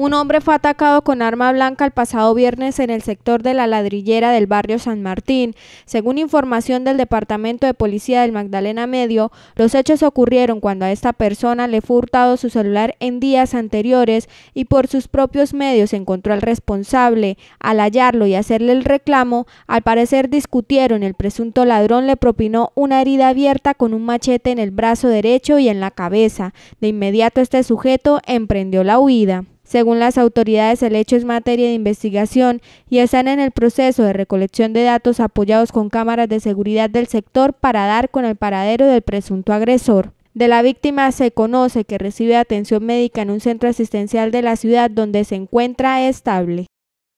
Un hombre fue atacado con arma blanca el pasado viernes en el sector de la ladrillera del barrio San Martín. Según información del Departamento de Policía del Magdalena Medio, los hechos ocurrieron cuando a esta persona le fue hurtado su celular en días anteriores y por sus propios medios encontró al responsable. Al hallarlo y hacerle el reclamo, al parecer discutieron. El presunto ladrón le propinó una herida abierta con un machete en el brazo derecho y en la cabeza. De inmediato este sujeto emprendió la huida. Según las autoridades, el hecho es materia de investigación y están en el proceso de recolección de datos apoyados con cámaras de seguridad del sector para dar con el paradero del presunto agresor. De la víctima se conoce que recibe atención médica en un centro asistencial de la ciudad donde se encuentra estable.